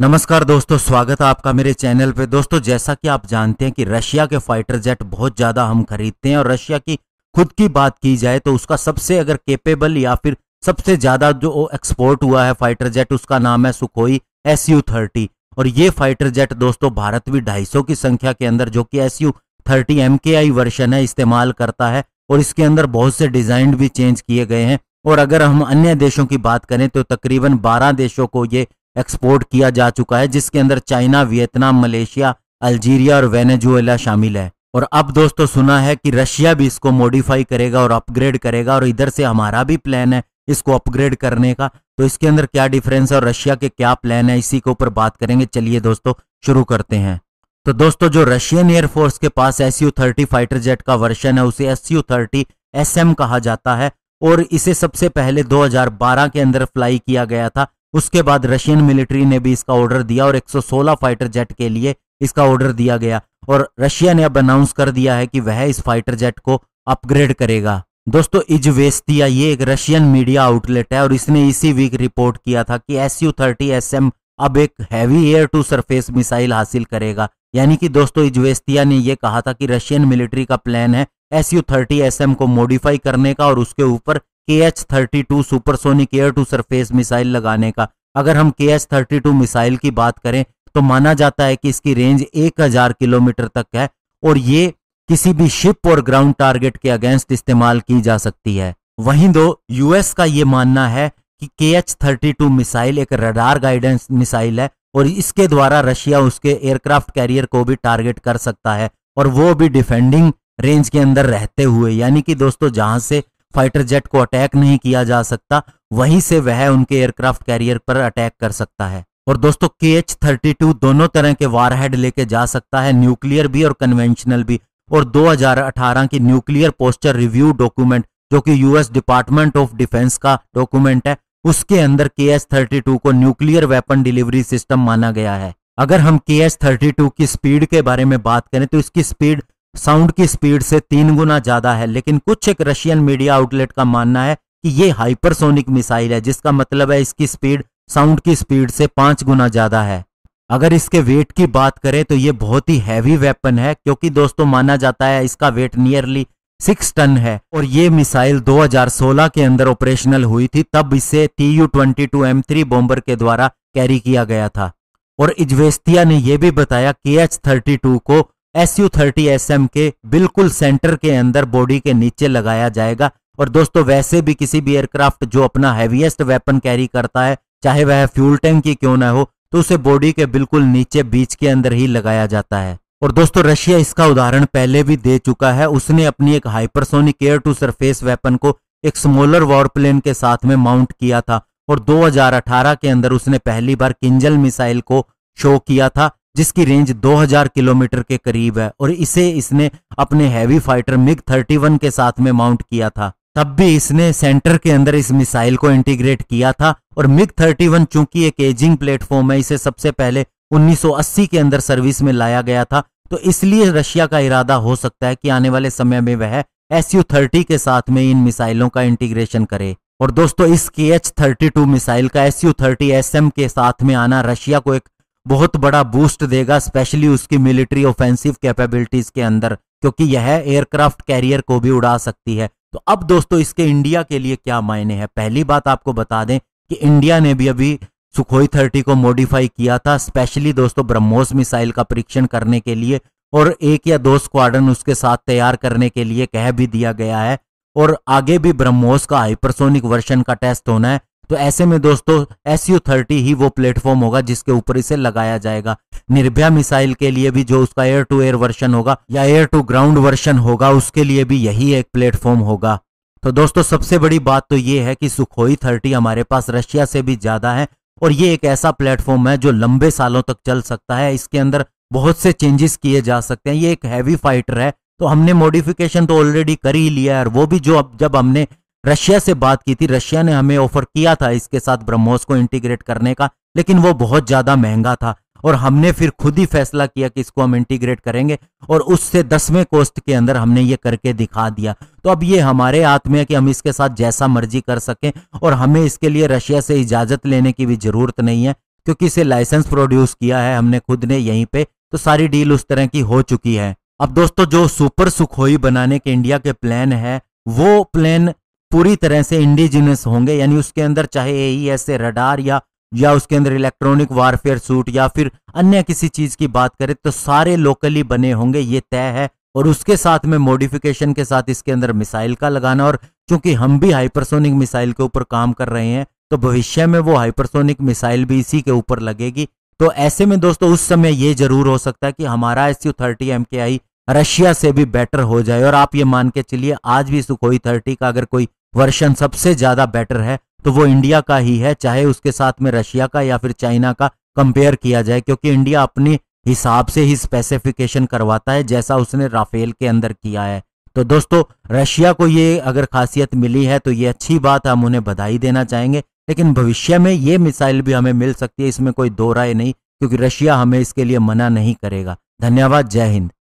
नमस्कार दोस्तों स्वागत है आपका मेरे चैनल पे दोस्तों जैसा कि आप जानते हैं कि रशिया के फाइटर जेट बहुत ज़्यादा हम खरीदते हैं और रशिया की खुद की बात की जाए तो उसका सबसे अगर केपेबल या फिर सबसे ज़्यादा जो एक्सपोर्ट हुआ है फाइटर जेट उसका नाम है सुखोई एस यू थर्टी और ये फाइटर जेट दोस्तों भारत भी ढाई की संख्या के अंदर जो कि एस यू थर्टी एम के आई है इस्तेमाल करता है और इसके अंदर बहुत से डिजाइन भी चेंज किए गए हैं और अगर हम अन्य देशों की बात करें तो तकरीबन 12 देशों को ये एक्सपोर्ट किया जा चुका है जिसके अंदर चाइना वियतनाम मलेशिया अल्जीरिया और वेनेजुएला शामिल है और अब दोस्तों सुना है कि रशिया भी इसको मॉडिफाई करेगा और अपग्रेड करेगा और इधर से हमारा भी प्लान है इसको अपग्रेड करने का तो इसके अंदर क्या डिफरेंस है और रशिया के क्या प्लान है इसी के ऊपर बात करेंगे चलिए दोस्तों शुरू करते हैं तो दोस्तों जो रशियन एयरफोर्स के पास S U thirty fighter jet का वर्षन है उसे S U thirty S M कहा जाता है और इसे सबसे पहले 2012 के अंदर फ्लाई किया गया था उसके बाद रशियन मिलिट्री ने भी इसका ऑर्डर दिया और 116 फाइटर जेट के लिए इसका ऑर्डर दिया गया और रशिया ने अब अनाउंस कर दिया है कि वह इस फाइटर जेट को अपग्रेड करेगा दोस्तों इजवेस्तिया ये एक रशियन मीडिया आउटलेट है और इसने इसी वीक रिपोर्ट किया था कि S U thirty S M अब एक heavy air to surface missile हासिल करेगा यानी कि दोस्तों इजवेस्तिया ने यह कहा था कि रशियन मिलिट्री का प्लान है S U thirty S M को मॉडिफाई करने का और उसके ऊपर K H thirty two supersonic air to surface missile लगाने का अगर हम के एच थर्टी टू मिसाइल की बात करें तो माना जाता है कि इसकी रेंज एक हजार किलोमीटर तक है और ये किसी भी शिप और ग्राउंड टारगेट के अगेंस्ट इस्तेमाल की जा सकती है वहीं दो यूएस का ये मानना है कि K H thirty two missile एक रडार गाइडेंस मिसाइल है और इसके द्वारा रशिया उसके एयरक्राफ्ट कैरियर को भी टारगेट कर सकता है और वो भी डिफेंडिंग रेंज के अंदर रहते हुए यानी कि दोस्तों जहां से फाइटर जेट को अटैक नहीं किया जा सकता वहीं से वह उनके एयरक्राफ्ट कैरियर पर अटैक कर सकता है और दोस्तों के एच थर्टी टू दोनों तरह के वारहेड लेके जा सकता है न्यूक्लियर भी और कन्वेंशनल भी और 2018 की न्यूक्लियर पोस्टर रिव्यू डॉक्यूमेंट जो कि यूएस डिपार्टमेंट ऑफ डिफेंस का डॉक्यूमेंट है उसके अंदर के एस थर्टी टू को न्यूक्लियर वेपन डिलीवरी सिस्टम माना गया है अगर हम के एस थर्टी टू की स्पीड के बारे में बात करें तो इसकी स्पीड साउंड की स्पीड से तीन गुना ज्यादा है लेकिन कुछ एक रशियन मीडिया आउटलेट का मानना है कि ये हाइपरसोनिक मिसाइल है जिसका मतलब है इसकी स्पीड साउंड की स्पीड से पांच गुना ज्यादा है अगर इसके वेट की बात करें तो ये बहुत ही हैवी वेपन है क्योंकि दोस्तों माना जाता है इसका वेट नियरली सिक्स टन है और ये मिसाइल 2016 के अंदर ऑपरेशनल हुई थी तब इसे T U twenty two M three bomber के द्वारा कैरी किया गया था और इजवेस्तिया ने यह भी बताया के एच थर्टी टू को S U thirty S M के बिल्कुल सेंटर के अंदर बॉडी के नीचे लगाया जाएगा और दोस्तों वैसे भी किसी भी एयरक्राफ्ट जो अपना हैवीएस्ट वेपन कैरी करता है चाहे वह फ्यूल टैंक ही क्यों ना हो तो उसे बॉडी के बिल्कुल नीचे बीच के अंदर ही लगाया जाता है और दोस्तों रशिया इसका उदाहरण पहले भी दे चुका है उसने अपनी एक hypersonic air to surface weapon को एक स्मॉलर वॉरप्लेन के साथ में माउंट किया था और 2018 के अंदर उसने पहली बार किंजल मिसाइल को शो किया था जिसकी रेंज 2000 किलोमीटर के करीब है और इसे इसने अपने हैवी फाइटर मिग 31 के साथ में माउंट किया था तब भी इसने सेंटर के अंदर इस मिसाइल को इंटीग्रेट किया था और मिग 31 चूंकि एक एजिंग प्लेटफॉर्म है इसे सबसे पहले 1980 के अंदर सर्विस में लाया गया था तो इसलिए रशिया का इरादा हो सकता है कि आने वाले समय में वह एस यू थर्टी के साथ में इन मिसाइलों का इंटीग्रेशन करे और दोस्तों इस K H thirty two missile का S U thirty S M के साथ में आना रशिया को एक बहुत बड़ा बूस्ट देगा स्पेशली उसकी मिलिट्री ऑफेंसिव कैपेबिलिटीज के अंदर क्योंकि यह एयरक्राफ्ट कैरियर को भी उड़ा सकती है तो अब दोस्तों इसके इंडिया के लिए क्या मायने हैं पहली बात आपको बता दें कि इंडिया ने भी अभी सुखोई थर्टी को मॉडिफाई किया था स्पेशली दोस्तों ब्रह्मोस मिसाइल का परीक्षण करने के लिए और एक या दो स्क्वाडन उसके साथ तैयार करने के लिए कह भी दिया गया है और आगे भी ब्रह्मोस का हाइपरसोनिक वर्षन का टेस्ट होना है तो ऐसे में दोस्तों एस यू थर्टी ही वो प्लेटफॉर्म होगा जिसके ऊपर इसे लगाया जाएगा निर्भया मिसाइल के लिए भी जो उसका एयर टू एयर वर्षन होगा या एयर टू ग्राउंड वर्षन होगा उसके लिए भी यही एक प्लेटफॉर्म होगा तो दोस्तों सबसे बड़ी बात तो ये है कि सुखोई थर्टी हमारे पास रशिया से भी ज्यादा है और ये एक ऐसा प्लेटफॉर्म है जो लंबे सालों तक चल सकता है इसके अंदर बहुत से चेंजेस किए जा सकते हैं ये एक हैवी फाइटर है तो हमने मॉडिफिकेशन तो ऑलरेडी कर ही लिया है और वो भी जो अब जब हमने रशिया से बात की थी रशिया ने हमें ऑफर किया था इसके साथ ब्रह्मोस को इंटीग्रेट करने का लेकिन वो बहुत ज़्यादा महंगा था और हमने फिर खुद ही फैसला किया कि इसको हम इंटीग्रेट करेंगे और उससे दसवें कोस्ट के अंदर हमने ये करके दिखा दिया तो अब ये हमारे हाथ में है कि हम इसके साथ जैसा मर्जी कर सकें और हमें इसके लिए रशिया से इजाज़त लेने की भी ज़रूरत नहीं है क्योंकि इसे लाइसेंस प्रोड्यूस किया है हमने खुद ने यहीं पर तो सारी डील उस तरह की हो चुकी है अब दोस्तों जो सुपर सुखोई बनाने के इंडिया के प्लान है वो प्लान पूरी तरह से इंडिजिनस होंगे यानी उसके अंदर चाहे ए ही रडार या या उसके अंदर इलेक्ट्रॉनिक वारफेयर सूट या फिर अन्य किसी चीज की बात करें तो सारे लोकली बने होंगे ये तय है और उसके साथ में मॉडिफिकेशन के साथ इसके अंदर मिसाइल का लगाना और चूंकि हम भी हाइपरसोनिक मिसाइल के ऊपर काम कर रहे हैं तो भविष्य में वो हाइपरसोनिक मिसाइल भी इसी के ऊपर लगेगी तो ऐसे में दोस्तों उस समय ये जरूर हो सकता है कि हमारा एस यू थर्टी एम के आई रशिया से भी बेटर हो जाए और आप ये मान के चलिए आज भी सुखोई थर्टी का अगर कोई वर्षन सबसे ज्यादा बेटर है तो वो इंडिया का ही है चाहे उसके साथ में रशिया का या फिर चाइना का कंपेयर किया जाए क्योंकि इंडिया अपने हिसाब से ही स्पेसिफिकेशन करवाता है जैसा उसने राफेल के अंदर किया है तो दोस्तों रशिया को ये अगर खासियत मिली है तो ये अच्छी बात हम उन्हें बधाई देना चाहेंगे लेकिन भविष्य में ये मिसाइल भी हमें मिल सकती है इसमें कोई दो राय नहीं क्योंकि रशिया हमें इसके लिए मना नहीं करेगा धन्यवाद जय हिंद